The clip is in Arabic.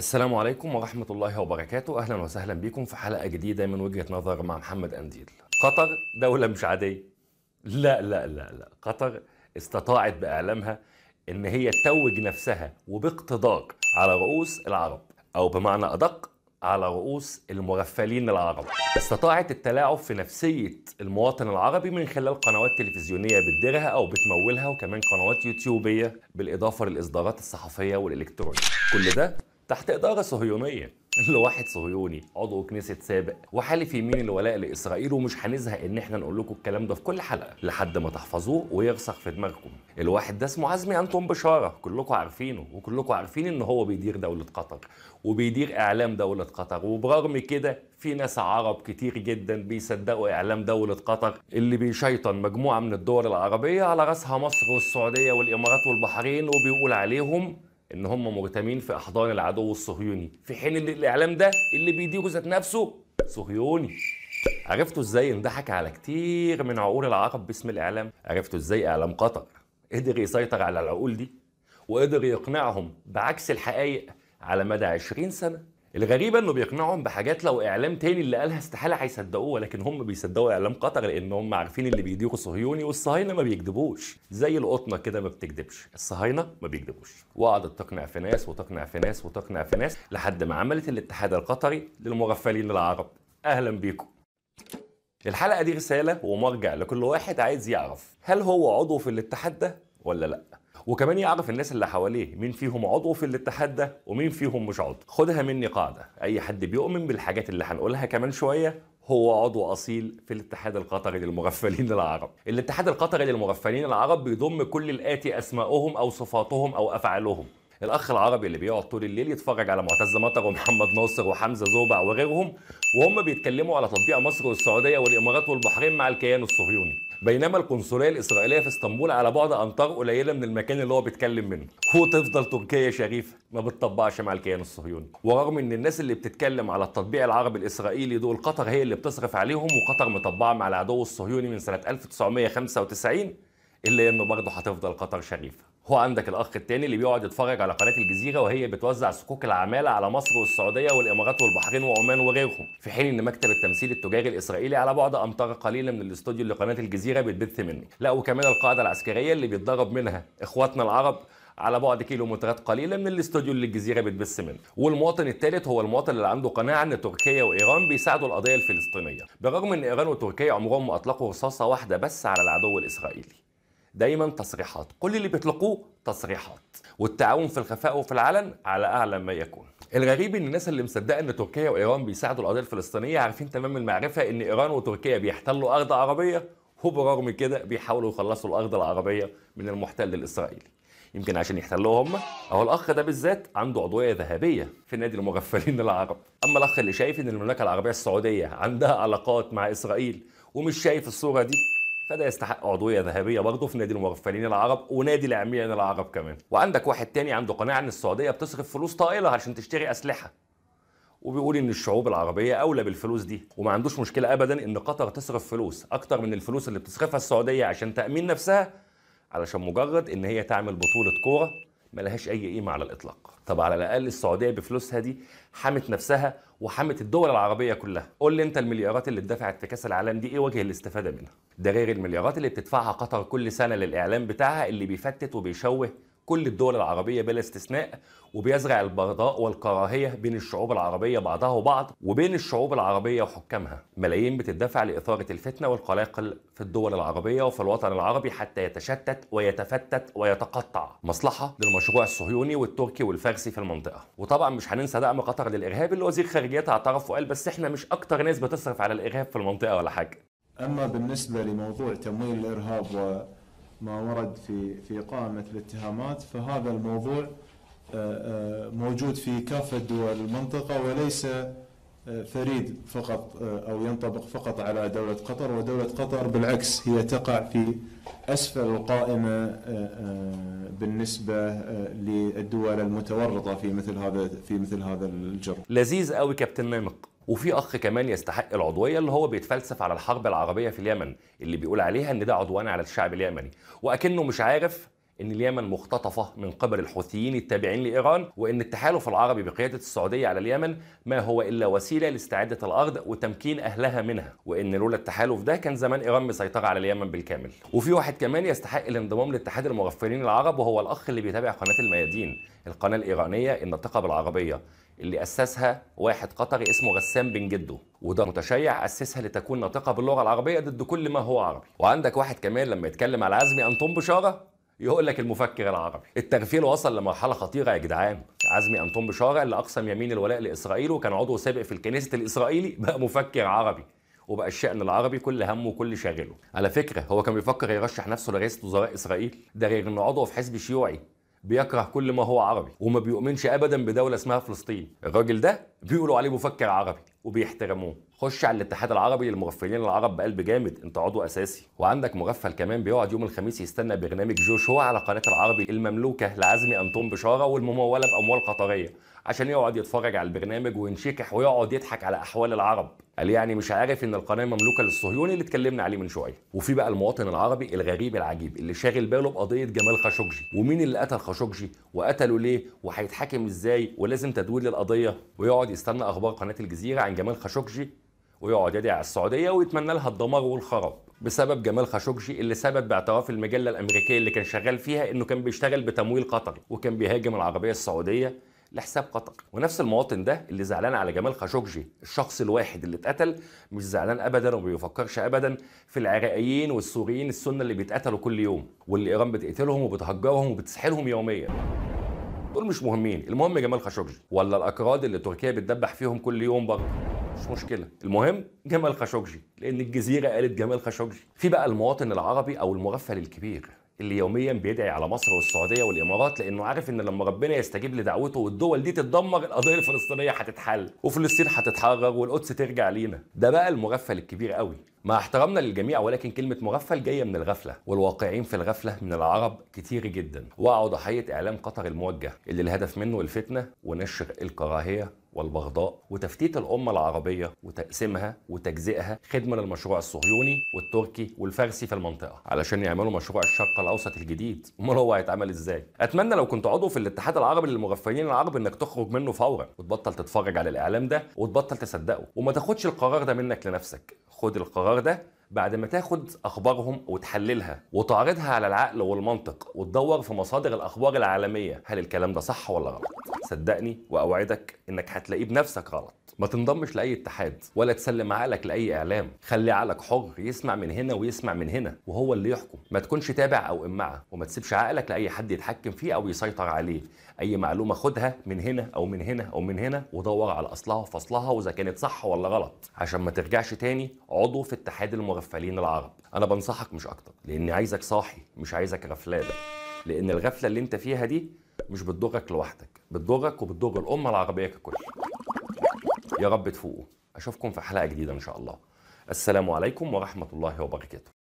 السلام عليكم ورحمة الله وبركاته أهلا وسهلا بكم في حلقة جديدة من وجهة نظر مع محمد أنديل قطر دولة مش عادية لا لا لا لا قطر استطاعت بإعلامها إن هي توج نفسها وباقتدار على رؤوس العرب أو بمعنى أدق على رؤوس المغفلين العرب استطاعت التلاعب في نفسية المواطن العربي من خلال قنوات تلفزيونية بتديرها أو بتمولها وكمان قنوات يوتيوبية بالإضافة للإصدارات الصحفية والإلكترونية كل ده تحت إدارة صهيونية لواحد صهيوني عضو كنيسة سابق وحالف يمين الولاء لإسرائيل ومش هنزهق إن إحنا نقول لكم الكلام ده في كل حلقة لحد ما تحفظوه ويرسخ في دماغكم. الواحد ده اسمه عزمي أنتون بشارة كلكم عارفينه وكلكم عارفين إن هو بيدير دولة قطر وبيدير إعلام دولة قطر وبرغم كده في ناس عرب كتير جدا بيصدقوا إعلام دولة قطر اللي بيشيطن مجموعة من الدول العربية على رأسها مصر والسعودية والإمارات والبحرين وبيقول عليهم ان هم مغتمين في احضان العدو الصهيوني في حين ان الاعلام ده اللي بيديه ذات نفسه صهيوني عرفتوا ازاي انضحك على كتير من عقول العرب باسم الاعلام عرفتوا ازاي اعلام قطر قدر يسيطر على العقول دي وقدر يقنعهم بعكس الحقائق على مدى 20 سنه الغريبة انه بيقنعهم بحاجات لو اعلام تاني اللي قالها استحالة هيصدقوه لكن هم بيصدقوا اعلام قطر لان هم عارفين اللي بيديروا صهيوني والصهاينة ما بيكذبوش زي القطنة كده ما بتكذبش الصهاينة ما بيكذبوش وقعدت تقنع في ناس وتقنع في ناس وتقنع في ناس لحد ما عملت الاتحاد القطري للمغفلين العرب اهلا بيكم الحلقة دي رسالة ومرجع لكل واحد عايز يعرف هل هو عضو في الاتحاد ده ولا لأ وكمان يعرف الناس اللي حواليه مين فيهم عضو في الاتحاد ده ومين فيهم مش عضو خدها مني قاعده اي حد بيؤمن بالحاجات اللي هنقولها كمان شويه هو عضو اصيل في الاتحاد القطري للمغفلين العرب. الاتحاد القطري للمغفلين العرب بيضم كل الاتي اسمائهم او صفاتهم او افعالهم. الاخ العربي اللي بيقعد طول الليل يتفرج على معتز مطر ومحمد ناصر وحمزه زوبع وغيرهم وهم بيتكلموا على تطبيع مصر والسعوديه والامارات والبحرين مع الكيان الصهيوني. بينما القنصليه الاسرائيليه في اسطنبول على بعد امتار قليله من المكان اللي هو بيتكلم منه وتفضل تركيا شريفه ما بتطبقش مع الكيان الصهيوني ورغم ان الناس اللي بتتكلم على التطبيع العربي الاسرائيلي دول قطر هي اللي بتصرف عليهم وقطر مطبعه مع العدو الصهيوني من سنه 1995 الا انه برضه هتفضل قطر شريفه هو عندك الاخ الثاني اللي بيقعد يتفرج على قناه الجزيره وهي بتوزع صكوك العماله على مصر والسعوديه والامارات والبحرين وعمان وغيرهم في حين ان مكتب التمثيل التجاري الاسرائيلي على بعد امتار قليله من الاستوديو اللي قناه الجزيره بتبث منه لا وكمان القاعده العسكريه اللي بيتضرب منها اخواتنا العرب على بعد كيلومترات قليله من الاستوديو اللي الجزيره بتبث منه والمواطن الثالث هو المواطن اللي عنده قناعه ان تركيا وايران بيساعدوا القضيه الفلسطينيه بالرغم ان ايران وتركيا عمرهم ما اطلقوا رصاصه واحده بس على العدو الاسرائيلي دايما تصريحات كل اللي بيطلقوه تصريحات والتعاون في الخفاء وفي العلن على اعلى ما يكون الغريب ان الناس اللي مصدقه ان تركيا وايران بيساعدوا القضيه الفلسطينيه عارفين تمام المعرفه ان ايران وتركيا بيحتلوا ارض عربيه وبرغم كده بيحاولوا يخلصوا الارض العربيه من المحتل الاسرائيلي يمكن عشان يحتلوها هم اهو الاخ ده بالذات عنده عضويه ذهبيه في نادي المغفلين العرب اما الاخ اللي شايف ان المملكه العربيه السعوديه عندها علاقات مع اسرائيل ومش شايف الصوره دي فده يستحق عضويه ذهبيه برضه في نادي المغفلين العرب ونادي العميان العرب كمان وعندك واحد تاني عنده قناعه ان السعوديه بتصرف فلوس طائله عشان تشتري اسلحه وبيقول ان الشعوب العربيه اولى بالفلوس دي وما عندوش مشكله ابدا ان قطر تصرف فلوس اكتر من الفلوس اللي بتصرفها السعوديه عشان تامين نفسها علشان مجرد ان هي تعمل بطوله كوره ملهاش اي قيمه على الاطلاق طب على الاقل السعوديه بفلوسها دي حمت نفسها وحمت الدول العربيه كلها قول لي انت المليارات اللي اتدفعت في كاس العالم دي ايه وجه الاستفاده منها ده غير المليارات اللي بتدفعها قطر كل سنه للاعلام بتاعها اللي بيفتت وبيشوه كل الدول العربية بلا استثناء وبيزرع البغضاء والكراهية بين الشعوب العربية بعضها وبعض وبين الشعوب العربية وحكامها ملايين بتدفع لإثارة الفتنة والقلاقل في الدول العربية وفي الوطن العربي حتى يتشتت ويتفتت ويتقطع مصلحة للمشروع الصهيوني والتركي والفارسي في المنطقة وطبعا مش هننسى دعم قطر للإرهاب اللي وزير خارجيتها اعترف وقال بس احنا مش أكتر ناس بتصرف على الإرهاب في المنطقة ولا حاجة أما بالنسبة لموضوع تمويل الإرهاب و... ما ورد في في قائمه الاتهامات فهذا الموضوع آه، آه، موجود في كافه دول المنطقه وليس فريد فقط آه، أو ينطبق فقط على دولة قطر ودولة قطر بالعكس هي تقع في أسفل القائمة آه، آه، بالنسبة للدول المتورطة في مثل هذا في مثل هذا الجرم. لذيذ قوي كابتن نامق وفي اخ كمان يستحق العضويه اللي هو بيتفلسف على الحرب العربيه في اليمن اللي بيقول عليها ان ده عدوان على الشعب اليمني واكنه مش عارف ان اليمن مختطفه من قبل الحوثيين التابعين لايران وان التحالف العربي بقياده السعوديه على اليمن ما هو الا وسيله لاستعاده الارض وتمكين اهلها منها وان لولا التحالف ده كان زمان ايران مسيطره على اليمن بالكامل وفي واحد كمان يستحق الانضمام لاتحاد المغفرين العرب وهو الاخ اللي بيتابع قناه الميادين القناه الايرانيه الناطقه بالعربيه اللي أسسها واحد قطري اسمه غسان بن جدو وده متشيع أسسها لتكون ناطقة باللغة العربية ضد كل ما هو عربي وعندك واحد كمان لما يتكلم على عزمي أنطون بشارة يقول لك المفكر العربي التغفيل وصل لمرحله خطيره يا جدعان عزمي انطون بشاره اللي اقسم يمين الولاء لاسرائيل وكان عضو سابق في الكنيسة الاسرائيلي بقى مفكر عربي وبقى الشأن العربي كل همه وكل شاغله على فكره هو كان بيفكر يرشح نفسه لرئاسة وزراء اسرائيل ده غير انه عضو في حزب شيوعي بيكره كل ما هو عربي وما بيؤمنش ابدا بدوله اسمها فلسطين الراجل ده بيقولوا عليه مفكر عربي وبيحترموه خش على الاتحاد العربي للمغفلين العرب بقلب جامد انت عضو اساسي وعندك مغفل كمان بيقعد يوم الخميس يستنى برنامج جوشوا على قناه العربي المملوكه لعزمي انطون بشاره والمموله باموال قطريه عشان يقعد يتفرج على البرنامج وينشكح ويقعد يضحك على احوال العرب قال يعني مش عارف ان القناه مملوكه للصهيوني اللي اتكلمنا عليه من شويه وفي بقى المواطن العربي الغريب العجيب اللي شاغل باله بقضيه جمال خاشقجي ومين اللي قتل خاشقجي وقتله ليه وهيتحاكم ازاي ولازم تدوير للقضيه ويقعد يقعد يستنى اخبار قناه الجزيره عن جمال خاشقجي ويقعد يدعي على السعوديه ويتمنى لها الدمار والخراب بسبب جمال خاشقجي اللي ثبت باعتراف المجله الامريكيه اللي كان شغال فيها انه كان بيشتغل بتمويل قطري وكان بيهاجم العربيه السعوديه لحساب قطر ونفس المواطن ده اللي زعلان على جمال خاشقجي الشخص الواحد اللي اتقتل مش زعلان ابدا وما بيفكرش ابدا في العراقيين والسوريين السنه اللي بيتقتلوا كل يوم واللي ايران بتقتلهم وبتهجرهم وبتسحلهم يوميا دول مش مهمين المهم جمال خاشقجي ولا الاكراد اللي تركيا بتدبح فيهم كل يوم برضه مش مشكله المهم جمال خاشقجي لان الجزيره قالت جمال خاشقجي في بقى المواطن العربي او المغفل الكبير اللي يوميا بيدعي على مصر والسعوديه والامارات لانه عارف ان لما ربنا يستجيب لدعوته والدول دي تتدمر القضيه الفلسطينيه هتتحل وفلسطين هتتحرر والقدس ترجع لينا ده بقى المغفل الكبير قوي مع احترامنا للجميع ولكن كلمة مغفل جاية من الغفلة والواقعين في الغفلة من العرب كتير جدا وقعوا ضحية إعلام قطر الموجه اللي الهدف منه الفتنة ونشر الكراهية والبغضاء وتفتيت الأمة العربية وتقسيمها وتجزئها خدمة للمشروع الصهيوني والتركي والفارسي في المنطقة علشان يعملوا مشروع الشرق الأوسط الجديد أمال هو هيتعمل إزاي؟ أتمنى لو كنت عضو في الاتحاد العربي للمغفلين العرب إنك تخرج منه فورا وتبطل تتفرج على الإعلام ده وتبطل تصدقه وما تاخدش القرار ده منك لنفسك خد القرار ده بعد ما تاخد اخبارهم وتحللها وتعرضها على العقل والمنطق وتدور في مصادر الاخبار العالميه هل الكلام ده صح ولا غلط صدقني واوعدك انك هتلاقيه بنفسك غلط ما تنضمش لاي اتحاد ولا تسلم عقلك لاي اعلام خلي عقلك حر يسمع من هنا ويسمع من هنا وهو اللي يحكم ما تكونش تابع او امعه وما تسيبش عقلك لاي حد يتحكم فيه او يسيطر عليه اي معلومه خدها من هنا او من هنا او من هنا ودور على اصلها وفصلها واذا كانت صح ولا غلط عشان ما ترجعش تاني عضو في اتحاد المغفلين العرب انا بنصحك مش اكتر لاني عايزك صاحي مش عايزك غفلان لان الغفله اللي انت فيها دي مش بتضرك لوحدك بتضرك وبتضر الامه العربيه ككل يا رب تفوقوا اشوفكم في حلقه جديده ان شاء الله السلام عليكم ورحمه الله وبركاته